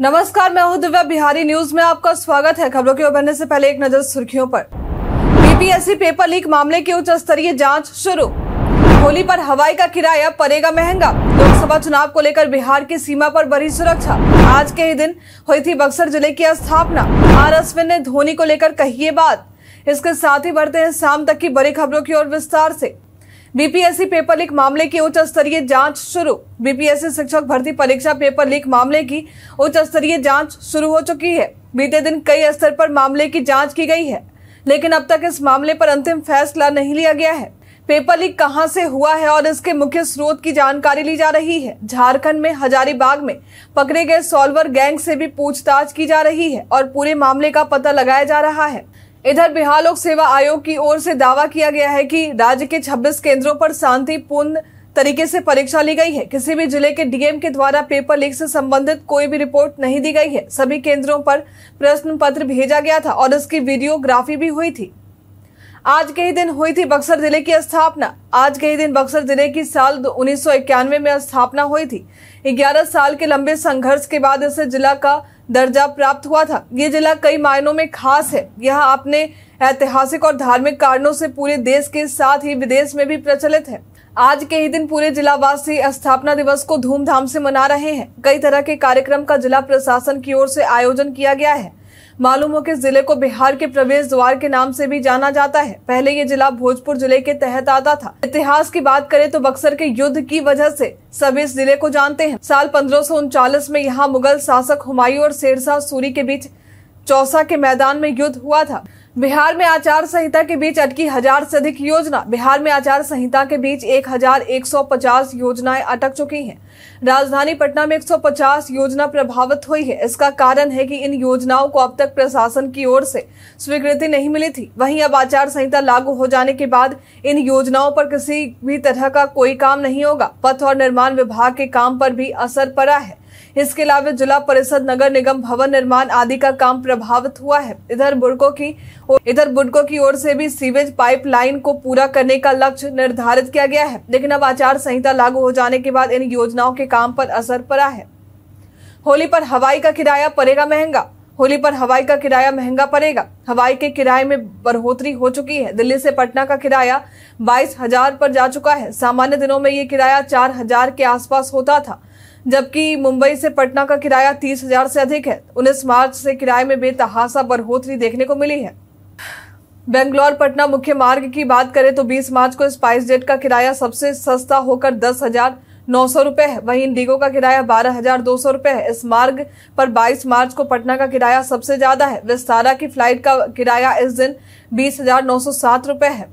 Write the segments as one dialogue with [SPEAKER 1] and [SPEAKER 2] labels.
[SPEAKER 1] नमस्कार मैं हूं दिव्या बिहारी न्यूज में आपका स्वागत है खबरों के उभरने से पहले एक नजर सुर्खियों पर बीपीएससी पेपर लीक मामले की उच्च स्तरीय जांच शुरू होली पर हवाई का किराया पड़ेगा महंगा लोकसभा चुनाव को लेकर बिहार की सीमा पर बढ़ी सुरक्षा आज के ही दिन हुई थी बक्सर जिले की स्थापना आर अश्विन ने धोनी को लेकर कही बात इसके साथ ही बढ़ते हैं शाम तक की बड़ी खबरों की ओर विस्तार ऐसी बीपीएससी पेपर लीक मामले की उच्च स्तरीय जांच शुरू बीपीएससी शिक्षक भर्ती परीक्षा पेपर लीक मामले की उच्च स्तरीय जांच शुरू हो चुकी है बीते दिन कई स्तर पर मामले की जांच की गई है लेकिन अब तक इस मामले पर अंतिम फैसला नहीं लिया गया है पेपर लीक कहां से हुआ है और इसके मुख्य स्रोत की जानकारी ली जा रही है झारखंड में हजारीबाग में पकड़े गए सॉल्वर गैंग से भी पूछताछ की जा रही है और पूरे मामले का पता लगाया जा रहा है इधर बिहार लोक सेवा आयोग की ओर से दावा किया गया है कि राज्य के 26 केंद्रों पर शांतिपूर्ण तरीके से परीक्षा ली गई है किसी भी जिले के डीएम के द्वारा पेपर लीक से संबंधित कोई भी रिपोर्ट नहीं दी गई है सभी केंद्रों पर प्रश्न पत्र भेजा गया था और इसकी वीडियोग्राफी भी हुई थी आज के ही दिन हुई थी बक्सर जिले की स्थापना आज के ही दिन बक्सर जिले की साल उन्नीस में स्थापना हुई थी 11 साल के लंबे संघर्ष के बाद इसे जिला का दर्जा प्राप्त हुआ था ये जिला कई मायनों में खास है यह अपने ऐतिहासिक और धार्मिक कारणों से पूरे देश के साथ ही विदेश में भी प्रचलित है आज के ही दिन पूरे जिलावासी स्थापना दिवस को धूमधाम से मना रहे हैं कई तरह के कार्यक्रम का जिला प्रशासन की ओर से आयोजन किया गया है मालूम हो कि जिले को बिहार के प्रवेश द्वार के नाम से भी जाना जाता है पहले ये जिला भोजपुर जिले के तहत आता था इतिहास की बात करें तो बक्सर के युद्ध की वजह से सब इस जिले को जानते हैं साल पंद्रह में यहाँ मुगल शासक हुमायूं और शेरशाह सूरी के बीच चौसा के मैदान में युद्ध हुआ था बिहार में आचार संहिता के बीच अटकी हजार से अधिक योजना बिहार में आचार संहिता के बीच 1150 योजनाएं अटक चुकी हैं राजधानी पटना में 150 योजना प्रभावित हुई है इसका कारण है कि इन योजनाओं को अब तक प्रशासन की ओर से स्वीकृति नहीं मिली थी वहीं अब आचार संहिता लागू हो जाने के बाद इन योजनाओं पर किसी भी तरह का कोई काम नहीं होगा पथ और निर्माण विभाग के काम पर भी असर पड़ा है इसके अलावा जिला परिषद नगर निगम भवन निर्माण आदि का काम प्रभावित हुआ है इधर बुड़को की इधर बुड़को की ओर से भी सीवेज पाइप लाइन को पूरा करने का लक्ष्य निर्धारित किया गया है लेकिन अब आचार संहिता लागू हो जाने के बाद इन योजनाओं के काम पर असर पड़ा है होली पर हवाई का किराया पड़ेगा महंगा होली पर हवाई का किराया महंगा पड़ेगा हवाई के किराए में बढ़ोतरी हो चुकी है दिल्ली से पटना का किराया बाईस हजार पर जा चुका है सामान्य दिनों में ये किराया चार हजार के आसपास होता था जबकि मुंबई से पटना का किराया तीस हजार से अधिक है उन्नीस मार्च से किराए में बेतहासा बढ़ोतरी देखने को मिली है बेंगलोर पटना मुख्य मार्ग की बात करें तो 20 मार्च को स्पाइस जेट का किराया सबसे सस्ता होकर दस हजार नौ सौ रुपए है वहीं इंडिगो का किराया बारह हजार दो सौ रुपए है इस मार्ग पर 22 मार्च को पटना का किराया सबसे ज्यादा है विस्तारा की फ्लाइट का किराया इस दिन बीस हजार नौ सौ सात रुपये है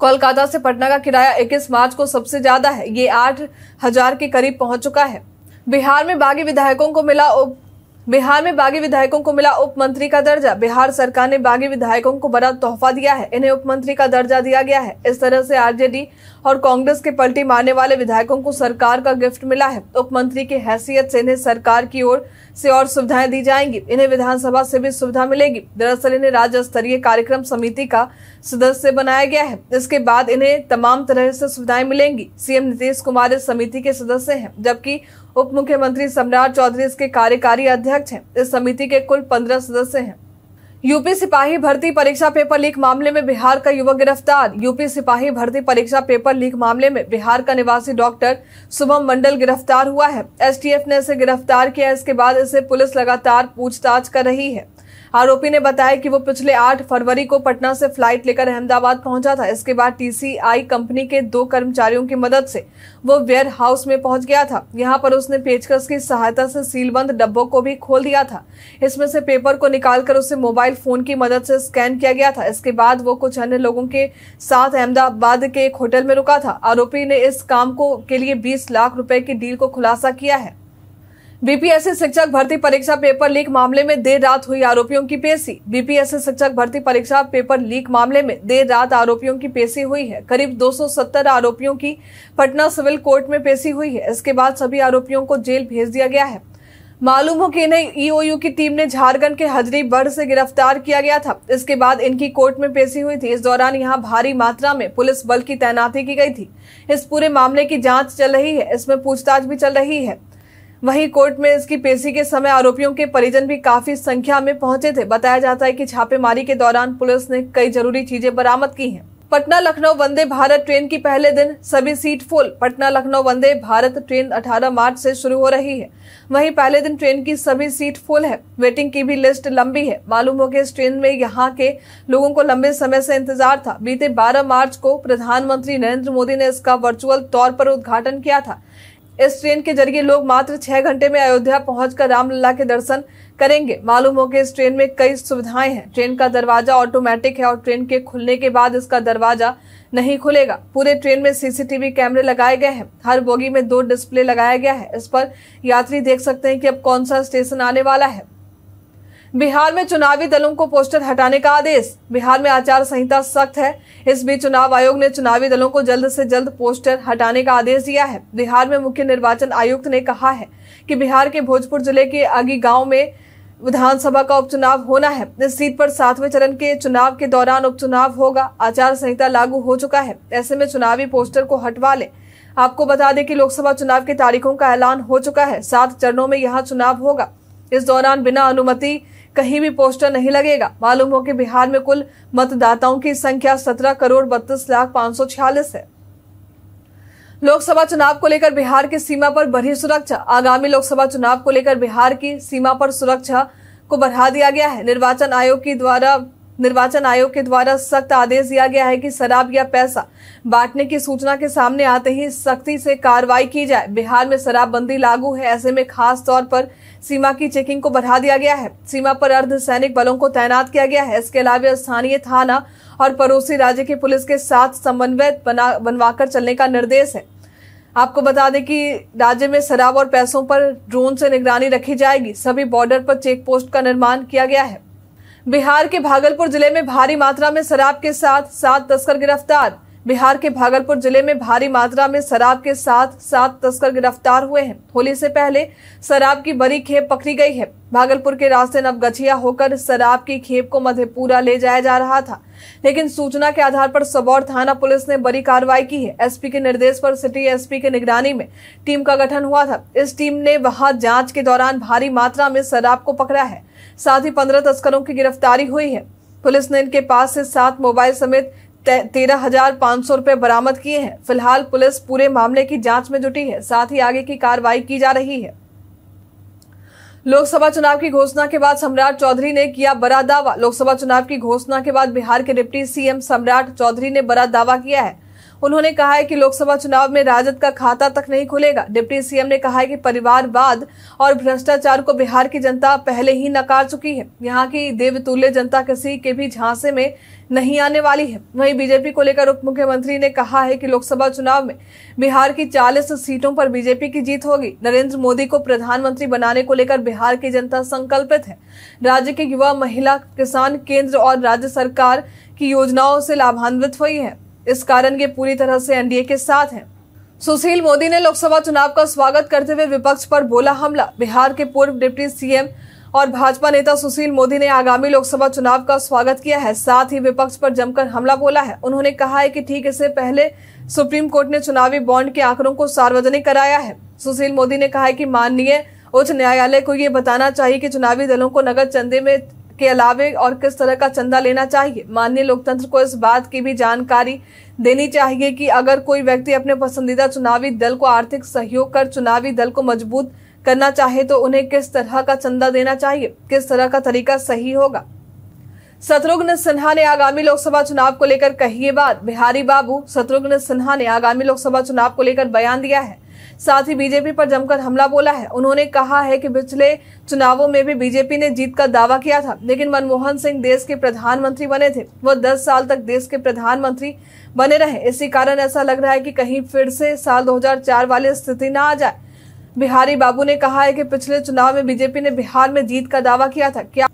[SPEAKER 1] कोलकाता से पटना का किराया 21 मार्च को सबसे ज्यादा है ये आठ हजार के करीब पहुंच चुका है बिहार में बागी विधायकों को मिला उप बिहार में बागी विधायकों को मिला उप मंत्री का दर्जा बिहार सरकार ने बागी विधायकों को बड़ा तोहफा दिया है इन्हें उप मंत्री का दर्जा दिया गया है इस तरह से आरजेडी और कांग्रेस के पलटी मारने वाले विधायकों को सरकार का गिफ्ट मिला है उप मंत्री की हैसियत से इन्हें सरकार की ओर से और सुविधाएं दी जाएंगी इन्हें विधानसभा से भी सुविधा मिलेगी दरअसल इन्हें राज्य स्तरीय कार्यक्रम समिति का सदस्य बनाया गया है इसके बाद इन्हें तमाम तरह से सुविधाएं मिलेंगी सीएम नीतीश कुमार इस समिति के सदस्य हैं जबकि उप मुख्यमंत्री सम्राट चौधरी इसके कार्यकारी अध्यक्ष हैं इस समिति के कुल पंद्रह सदस्य हैं यूपी सिपाही भर्ती परीक्षा पेपर लीक मामले में बिहार का युवक गिरफ्तार यूपी सिपाही भर्ती परीक्षा पेपर लीक मामले में बिहार का निवासी डॉक्टर शुभम मंडल गिरफ्तार हुआ है एसटीएफ ने इसे गिरफ्तार किया इसके बाद इसे पुलिस लगातार पूछताछ कर रही है आरोपी ने बताया कि वो पिछले 8 फरवरी को पटना से फ्लाइट लेकर अहमदाबाद पहुंचा था इसके बाद टीसीआई कंपनी के दो कर्मचारियों की मदद से वो वेयर हाउस में पहुंच गया था यहाँ पर उसने पेचकस की सहायता से सीलबंद डब्बों को भी खोल दिया था इसमें से पेपर को निकालकर उसे मोबाइल फोन की मदद से स्कैन किया गया था इसके बाद वो कुछ अन्य लोगों के साथ अहमदाबाद के एक होटल में रुका था आरोपी ने इस काम को के लिए बीस लाख रुपए की डील को खुलासा किया है बीपीएससी शिक्षक भर्ती परीक्षा पेपर लीक मामले में देर रात हुई आरोपियों की पेशी बीपीएससी शिक्षक भर्ती परीक्षा पेपर लीक मामले में देर रात आरोपियों की पेशी हुई है करीब 270 आरोपियों की पटना सिविल कोर्ट में पेशी हुई है इसके बाद सभी आरोपियों को जेल भेज दिया गया है मालूम हो कि इन्हें ईओयू की टीम ने झारखंड के हजरी बढ़ से गिरफ्तार किया गया था इसके बाद इनकी कोर्ट में पेशी हुई थी इस दौरान यहां भारी मात्रा में पुलिस बल की तैनाती की गई थी इस पूरे मामले की जांच चल रही है इसमें पूछताछ भी चल रही है वहीं कोर्ट में इसकी पेशी के समय आरोपियों के परिजन भी काफी संख्या में पहुंचे थे बताया जाता है कि छापेमारी के दौरान पुलिस ने कई जरूरी चीजें बरामद की हैं। पटना लखनऊ वंदे भारत ट्रेन की पहले दिन सभी seat full Patna Lucknow Vande Bharat train 18 March से शुरू हो रही है वहीं पहले दिन ट्रेन की सभी सीट फुल है वेटिंग की भी लिस्ट लंबी है मालूम हो कि इस ट्रेन में यहाँ के लोगों को लंबे समय से इंतजार था बीते 12 मार्च को प्रधानमंत्री नरेंद्र मोदी ने इसका वर्चुअल तौर पर उद्घाटन किया था इस ट्रेन के जरिए लोग मात्र छह घंटे में अयोध्या पहुंचकर रामलला के दर्शन करेंगे मालूम हो कि इस ट्रेन में कई सुविधाएं हैं ट्रेन का दरवाजा ऑटोमेटिक है और ट्रेन के खुलने के बाद इसका दरवाजा नहीं खुलेगा पूरे ट्रेन में सीसीटीवी कैमरे लगाए गए हैं हर बोगी में दो डिस्प्ले लगाया गया है इस पर यात्री देख सकते हैं कि अब कौन सा स्टेशन आने वाला है बिहार में चुनावी दलों को पोस्टर हटाने का आदेश बिहार में आचार संहिता सख्त है इस बीच चुनाव आयोग ने चुनावी दलों को जल्द से जल्द पोस्टर हटाने का आदेश दिया है बिहार में मुख्य निर्वाचन आयुक्त ने कहा है कि बिहार के भोजपुर जिले के आगी गांव में विधानसभा का उपचुनाव होना है इस सीट पर सातवें चरण के चुनाव के दौरान उपचुनाव होगा आचार संहिता लागू हो चुका है ऐसे में चुनावी पोस्टर को हटवा लें आपको बता दें कि लोकसभा चुनाव की तारीखों का ऐलान हो चुका है सात चरणों में यहाँ चुनाव होगा इस दौरान बिना अनुमति कहीं भी पोस्टर नहीं लगेगा मालूम हो कि बिहार में कुल मतदाताओं की संख्या सत्रह करोड़ बत्तीस लाख पांच सौ छियालीस है लोकसभा चुनाव को लेकर बिहार की सीमा पर बढ़ी सुरक्षा आगामी लोकसभा चुनाव को लेकर बिहार की सीमा पर सुरक्षा को बढ़ा दिया गया है निर्वाचन आयोग की द्वारा निर्वाचन आयोग के द्वारा सख्त आदेश दिया गया है कि शराब या पैसा बांटने की सूचना के सामने आते ही सख्ती से कार्रवाई की जाए बिहार में शराबबंदी लागू है ऐसे में खास तौर पर सीमा की चेकिंग को बढ़ा दिया गया है सीमा पर अर्ध सैनिक बलों को तैनात किया गया है इसके अलावा स्थानीय थाना और पड़ोसी राज्य की पुलिस के साथ समन्वय बनवा बनवाकर चलने का निर्देश है आपको बता दें कि राज्य में शराब और पैसों पर ड्रोन से निगरानी रखी जाएगी सभी बॉर्डर पर चेक पोस्ट का निर्माण किया गया है बिहार के भागलपुर जिले में भारी मात्रा में शराब के साथ सात तस्कर गिरफ्तार बिहार के भागलपुर जिले में भारी मात्रा में शराब के साथ सात तस्कर गिरफ्तार हुए हैं होली से पहले शराब की बड़ी खेप पकड़ी गई है भागलपुर के रास्ते नवगछिया होकर शराब की खेप को मधेपुरा ले जाया जा रहा था लेकिन सूचना के आधार पर सबौर थाना पुलिस ने बड़ी कार्रवाई की है एसपी के निर्देश पर सिटी एसपी की निगरानी में टीम का गठन हुआ था इस टीम ने वहां जांच के दौरान भारी मात्रा में शराब को पकड़ा है साथ ही पंद्रह तस्करों की गिरफ्तारी हुई है पुलिस ने इनके पास से सात मोबाइल समेत तेरह हजार पाँच सौ रूपए बरामद किए हैं फिलहाल पुलिस पूरे मामले की जांच में जुटी है साथ ही आगे की कार्रवाई की जा रही है लोकसभा चुनाव की घोषणा के बाद सम्राट चौधरी ने किया बड़ा दावा लोकसभा चुनाव की घोषणा के बाद बिहार के डिप्टी सीएम सम्राट चौधरी ने बड़ा दावा किया है उन्होंने कहा है कि लोकसभा चुनाव में राजद का खाता तक नहीं खुलेगा डिप्टी सीएम ने कहा है कि परिवारवाद और भ्रष्टाचार को बिहार की जनता पहले ही नकार चुकी है यहाँ की देवतुल्य जनता किसी के भी झांसे में नहीं आने वाली है वहीं बीजेपी को लेकर उप मुख्यमंत्री ने कहा है कि लोकसभा चुनाव में बिहार की 40 सीटों पर बीजेपी की जीत होगी नरेंद्र मोदी को प्रधानमंत्री बनाने को लेकर बिहार की जनता संकल्पित है राज्य के युवा महिला किसान केंद्र और राज्य सरकार की योजनाओं से लाभान्वित हुई है इस कारण ये पूरी तरह से एनडीए के साथ हैं सुशील मोदी ने लोकसभा चुनाव का स्वागत करते हुए विपक्ष पर बोला हमला बिहार के पूर्व डिप्टी सीएम और भाजपा नेता सुशील मोदी ने आगामी लोकसभा चुनाव का स्वागत किया है साथ ही विपक्ष पर जमकर हमला बोला है उन्होंने कहा है कि ठीक इससे पहले सुप्रीम कोर्ट ने चुनावी बॉन्ड के आंकड़ों को सार्वजनिक कराया है सुशील मोदी ने कहा है कि माननीय उच्च न्यायालय को ये बताना चाहिए कि चुनावी दलों को नगद चंदे में के अलावे और किस तरह का चंदा लेना चाहिए माननीय लोकतंत्र को इस बात की भी जानकारी देनी चाहिए कि अगर कोई व्यक्ति अपने पसंदीदा चुनावी दल को आर्थिक सहयोग कर चुनावी दल को मजबूत करना चाहे तो उन्हें किस तरह का चंदा देना चाहिए किस तरह का तरीका सही होगा शत्रुघ्न सिन्हा ने आगामी लोकसभा चुनाव को लेकर कही ये बात बिहारी बाबू शत्रुघ्न सिन्हा ने आगामी लोकसभा चुनाव को लेकर बयान दिया है साथ ही बीजेपी पर जमकर हमला बोला है उन्होंने कहा है कि पिछले चुनावों में भी बीजेपी ने जीत का दावा किया था लेकिन मनमोहन सिंह देश के प्रधानमंत्री बने थे वह दस साल तक देश के प्रधानमंत्री बने रहे इसी कारण ऐसा लग रहा है कि कहीं फिर से साल 2004 वाली स्थिति ना आ जाए बिहारी बाबू ने कहा है कि पिछले चुनाव में बीजेपी ने बिहार में जीत का दावा किया था क्या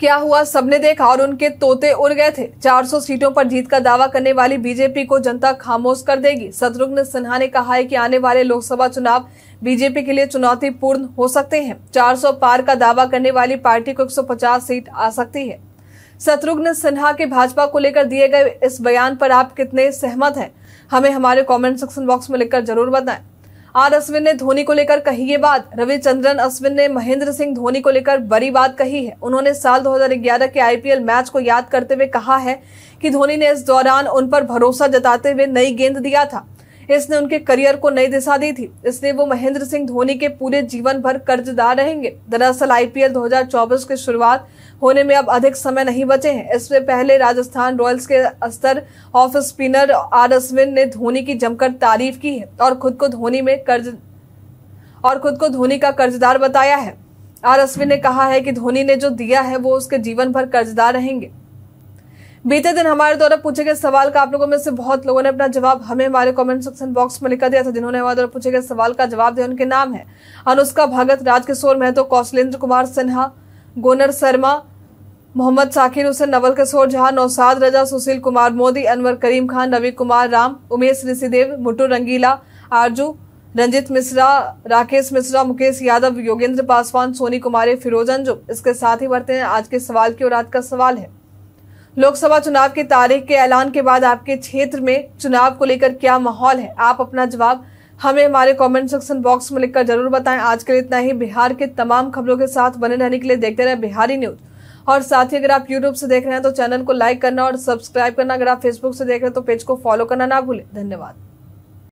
[SPEAKER 1] क्या हुआ सबने देखा और उनके तोते उड़ गए थे 400 सीटों पर जीत का दावा करने वाली बीजेपी को जनता खामोश कर देगी शत्रुघ्न सिन्हा ने कहा है कि आने वाले लोकसभा चुनाव बीजेपी के लिए चुनौतीपूर्ण हो सकते हैं 400 पार का दावा करने वाली पार्टी को 150 सीट आ सकती है शत्रुघ्न सिन्हा के भाजपा को लेकर दिए गए इस बयान पर आप कितने सहमत हैं हमें हमारे कॉमेंट सेक्शन बॉक्स में लिखकर जरूर बताएं आर अश्विन ने धोनी को लेकर कही ये बात रविचंद्रन अश्विन ने महेंद्र सिंह धोनी को लेकर बड़ी बात कही है उन्होंने साल 2011 के आईपीएल मैच को याद करते हुए कहा है कि धोनी ने इस दौरान उन पर भरोसा जताते हुए नई गेंद दिया था इसने उनके करियर को नई दिशा दी थी इसलिए वो महेंद्र सिंह धोनी के पूरे जीवन भर कर्जदार रहेंगे दरअसल आईपीएल 2024 की शुरुआत होने में अब अधिक समय नहीं बचे हैं इससे पहले राजस्थान रॉयल्स के स्तर ऑफ स्पिनर आर अश्विन ने धोनी की जमकर तारीफ की है और खुद को धोनी में कर्ज और खुद को धोनी का कर्जदार बताया है आर अश्विन ने कहा है कि धोनी ने जो दिया है वो उसके जीवन भर कर्जदार रहेंगे बीते दिन हमारे द्वारा पूछे गए सवाल का आप लोगों में से बहुत लोगों ने अपना जवाब हमें हमारे कमेंट सेक्शन बॉक्स में लिखा दिया था जिन्होंने हमारे द्वारा पूछे गए सवाल का जवाब दिया उनके नाम है अनुष्का भगत राजकिशोर महतो कौशलेंद्र कुमार सिन्हा गोनर शर्मा मोहम्मद साकिर हुसैन नवल किशोर झा नौसाद रजा सुशील कुमार मोदी अनवर करीम खान रवि कुमार राम उमेश ऋषिदेव मुटू रंगीला आरजू रंजित मिश्रा राकेश मिश्रा मुकेश यादव योगेंद्र पासवान सोनी कुमारी फिरोज अंजुम इसके साथ ही बढ़ते हैं आज के सवाल की और आज का सवाल है लोकसभा चुनाव की तारीख के ऐलान के बाद आपके क्षेत्र में चुनाव को लेकर क्या माहौल है आप अपना जवाब हमें हमारे कमेंट सेक्शन बॉक्स में लिखकर जरूर बताएं आज के लिए इतना ही बिहार के तमाम खबरों के साथ बने रहने के लिए देखते रहे बिहारी न्यूज और साथ ही अगर आप यूट्यूब से देख रहे हैं तो चैनल को लाइक करना और सब्सक्राइब करना अगर आप फेसबुक से देख रहे हैं तो पेज को फॉलो करना ना भूलें धन्यवाद